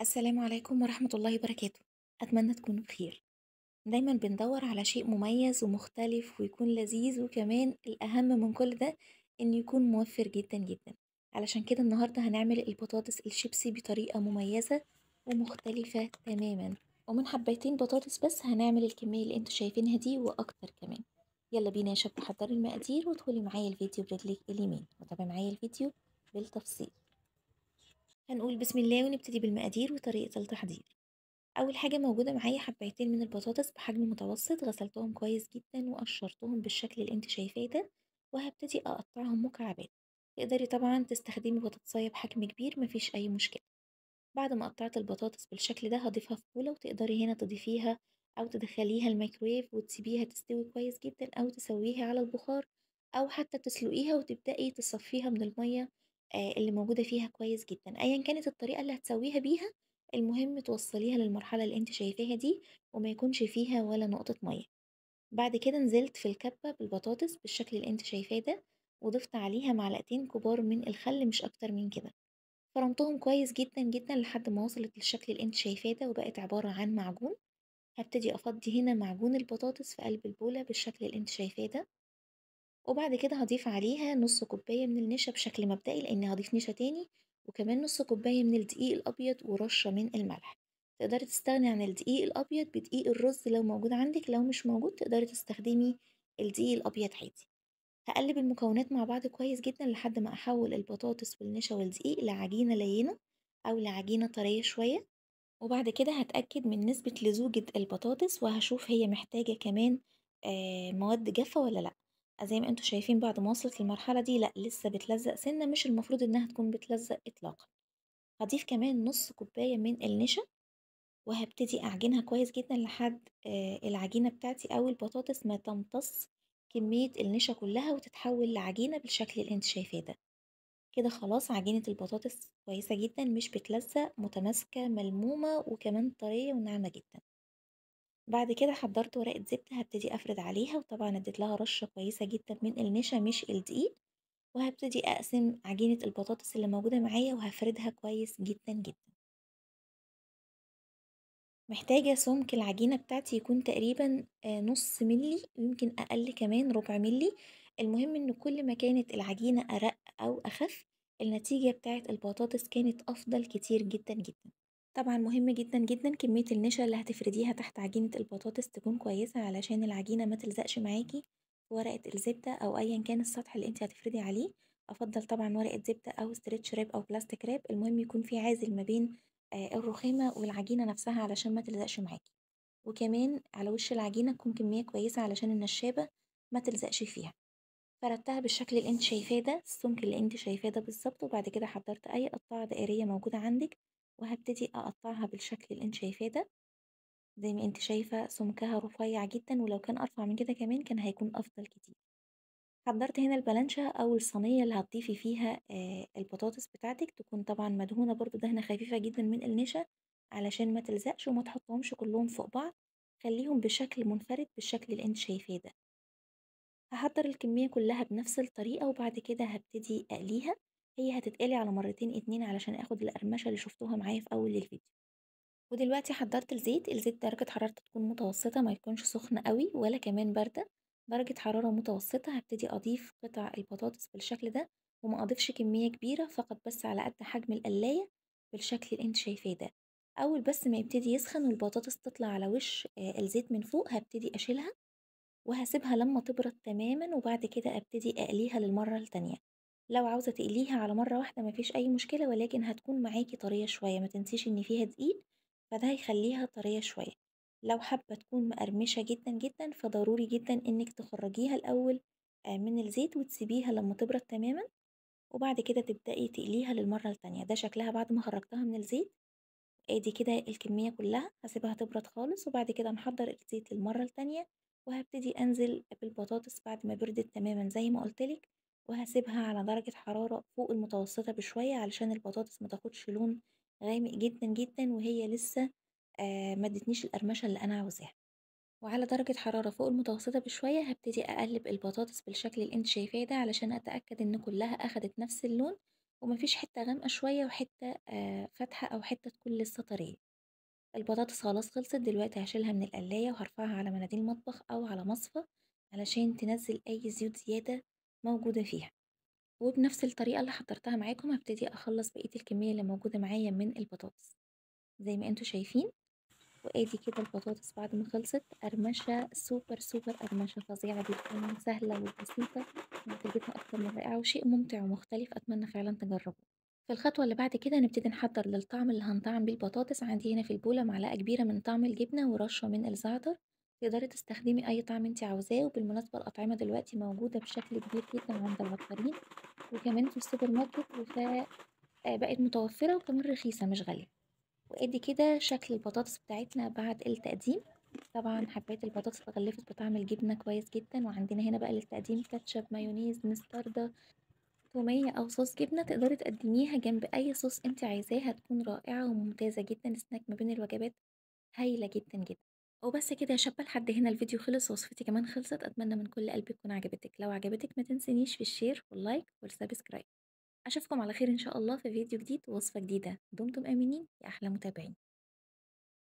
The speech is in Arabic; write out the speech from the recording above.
السلام عليكم ورحمة الله وبركاته أتمنى تكونوا بخير دايما بندور على شيء مميز ومختلف ويكون لذيذ وكمان الأهم من كل ده إنه يكون موفر جدا جدا علشان كده النهاردة هنعمل البطاطس الشيبسي بطريقة مميزة ومختلفة تماما ومن حبيتين بطاطس بس هنعمل الكمية اللي انتوا شايفينها دي وأكتر كمان يلا بينا يا شباب حضري المقادير وادخلي معايا الفيديو برجلك اليمين وتابعي معايا الفيديو بالتفصيل هنقول بسم الله ونبتدي بالمقادير وطريقة التحضير أول حاجة موجودة معايا حبايتين من البطاطس بحجم متوسط غسلتهم كويس جدا وقشرتهم بالشكل اللي انت شايفاه ده وهبتدي أقطعهم مكعبات تقدري طبعا تستخدمي بطاطساية بحجم كبير مفيش أي مشكلة بعد ما قطعت البطاطس بالشكل ده هضيفها في بولة وتقدري هنا تضيفيها أو تدخليها الميكرويف وتسيبيها تستوي كويس جدا أو تسويها على البخار أو حتى تسلقيها وتبدأي تصفيها من المية اللي موجودة فيها كويس جدًا، أيًا كانت الطريقة اللي هتسويها بيها المهم توصّليها للمرحلة اللي أنتِ شايفاها دي، وما يكونش فيها ولا نقطة مَيّة. بعد كده نزلت في الكبة بالبطاطس بالشكل اللي أنتِ شايفاه ده، وضفت عليها معلقتين كبار من الخل مش أكتر من كده، فرمتهم كويس جدًا، جدًا لحد ما وصلت للشكل اللي أنتِ شايفاه ده وبقت عبارة عن معجون، هبتدي أفضّي هنا معجون البطاطس في قلب البولة بالشكل اللي أنتِ شايفاه ده. وبعد كده هضيف عليها نص كوباية من النشا بشكل مبدئي لأن هضيف نشا تاني وكمان نص كوباية من الدقيق الأبيض ورشة من الملح تقدري تستغني عن الدقيق الأبيض بدقيق الرز لو موجود عندك لو مش موجود تقدري تستخدمي الدقيق الأبيض عادي هقلب المكونات مع بعض كويس جدا لحد ما أحول البطاطس والنشا والدقيق لعجينة لينة أو لعجينة طرية شوية وبعد كده هتأكد من نسبة لزوجة البطاطس وهشوف هي محتاجة كمان آه، مواد جافة ولا لأ زي ما انتوا شايفين بعد ما وصلت المرحلة دي لأ لسه بتلزق سنة مش المفروض انها تكون بتلزق اطلاقا هضيف كمان نص كوباية من النشا وهبتدي أعجنها كويس جدا لحد آه، العجينة بتاعتي أو البطاطس ما تمتص كمية النشا كلها وتتحول لعجينة بالشكل اللي انت شايفاه ده كده خلاص عجينة البطاطس كويسة جدا مش بتلزق متماسكة ملمومة وكمان طرية وناعمة جدا بعد كده حضّرت ورقة زبدة هبتدي أفرد عليها وطبعًا ادّيت لها رشّة كويسة جدًا من النشا مش الدقيق، وهبتدي أقسم عجينة البطاطس اللي موجودة معايا وهفردها كويس جدًا، جدًا. محتاجة سُمك العجينة بتاعتي يكون تقريبًا آه، نُص مِلّي ويمكن أقل كمان ربع مِلّي، المهم إن كل ما كانت العجينة أرَق أو أخف النتيجة بتاعت البطاطس كانت أفضل كتير جدًا، جدًا. طبعًا مهم جدًا جدًا كمية النشا اللي هتفرديها تحت عجينة البطاطس تكون كويسة علشان العجينة ما تلزقش معاكي في ورقة الزبدة أو أيًا كان السطح اللي أنتِ هتفردي عليه، أفضل طبعًا ورقة زبدة أو ستريتش راب أو بلاستيك راب المهم يكون في عازل ما بين آه، الرخامة والعجينة نفسها علشان ما تلزقش معاكي وكمان على وش العجينة تكون كمية كويسة علشان النشابة ما تلزقش فيها، فردتها بالشكل اللي أنتِ شايفاه ده السمك اللي أنتِ شايفاه ده بالظبط وبعد كده حضرت أي قطعه دائرية موجودة عندِك. وهبتدي أقطعها بالشكل اللي انت شايفاه ده زي ما انت شايفة سمكها رفيع جدا ولو كان أرفع من كده كمان كان هيكون أفضل كتير حضرت هنا البلانشا أو الصينية اللي هتضيفي فيها آه البطاطس بتاعتك تكون طبعا مدهونة برضو دهنة خفيفة جدا من النشا علشان ما تلزقش وما تحطهمش كلهم فوق بعض خليهم بشكل منفرد بالشكل اللي انت شايفاه ده هحضر الكمية كلها بنفس الطريقة وبعد كده هبتدي أقليها هي هتتقلي على مرتين اتنين علشان آخد القرمشة اللي شفتوها معايا في أول الفيديو. ودلوقتي حضرت الزيت، الزيت درجة حرارته تكون متوسطة ميكونش سخن أوي ولا كمان باردة، درجة حرارة متوسطة هبتدي أضيف قطع البطاطس بالشكل ده وما أضيفش كمية كبيرة فقط بس على قد حجم القلاية بالشكل اللي انت شايفاه ده. أول بس ما يبتدي يسخن والبطاطس تطلع على وش آه، الزيت من فوق هبتدي أشيلها وهسيبها لما تبرد تماما وبعد كده أبتدي أقليها للمرة التانية. لو عاوزة تقليها على مرة واحدة مفيش أي مشكلة ولكن هتكون معاكي طرية شوية متنسيش إن فيها دقيق فده هيخليها طرية شوية لو حابة تكون مقرمشة جدا جدا فضروري جدا إنك تخرجيها الأول آه، من الزيت وتسيبيها لما تبرد تماما وبعد كده تبدأي تقليها للمرة التانية ده شكلها بعد ما خرجتها من الزيت ادي كده الكمية كلها هسيبها تبرد خالص وبعد كده نحضر الزيت للمرة التانية وهبتدي أنزل بالبطاطس بعد ما بردت تماما زي ما قولتلك وهسيبها على درجة حرارة فوق المتوسطة بشوية علشان البطاطس متاخدش لون غامق جدا جدا وهي ما مدتنيش القرمشة اللي أنا عاوزاها. وعلى درجة حرارة فوق المتوسطة بشوية هبتدي أقلب البطاطس بالشكل اللي انت شايفاه ده علشان أتأكد إن كلها أخدت نفس اللون ومفيش حتة غامقة شوية وحتة فاتحة أو حتة تكون لسه طرية. البطاطس خلاص خلصت دلوقتي هشيلها من القلاية وهرفعها على مناديل مطبخ أو على مصفى علشان تنزل أي زيوت زيادة موجودة فيها وبنفس الطريقة اللي حضرتها معاكم هبتدي أخلص بقية الكمية اللي موجودة معايا من البطاطس زي ما انتوا شايفين وادي كده البطاطس بعد ما خلصت قرمشة سوبر سوبر قرمشة فظيعة جدا سهلة وبسيطة ونتيجتها أكتر من رائعة وشيء ممتع ومختلف أتمنى فعلا تجربوه في الخطوة اللي بعد كده هنبتدي نحضر للطعم اللي هنطعم بيه البطاطس عندي هنا في البولة معلقة كبيرة من طعم الجبنة ورشة من الزعتر تقدري تستخدمي أي طعم انتي عاوزاه وبالمناسبة الأطعمة دلوقتي موجودة بشكل كبير جدا عند العطارين وكمان في السوبر ماركت بقت متوفرة وكمان رخيصة مش غالية وأدي كده شكل البطاطس بتاعتنا بعد التقديم طبعا حبيت البطاطس اتغلفت بطعم الجبنة كويس جدا وعندنا هنا بقى للتقديم كاتشب مايونيز مستردة تومية أو صوص جبنة تقدري تقدميها جنب أي صوص انت عايزاه هتكون رائعة وممتازة جدا سناك ما بين الوجبات هايلة جدا جدا وبس كده يا شابة لحد هنا الفيديو خلص ووصفتي كمان خلصت أتمنى من كل قلبي تكون عجبتك لو عجبتك ما تنسينيش في الشير واللايك والسبسكرايب أشوفكم على خير إن شاء الله في فيديو جديد ووصفة جديدة دمتم آمنين يا أحلى متابعين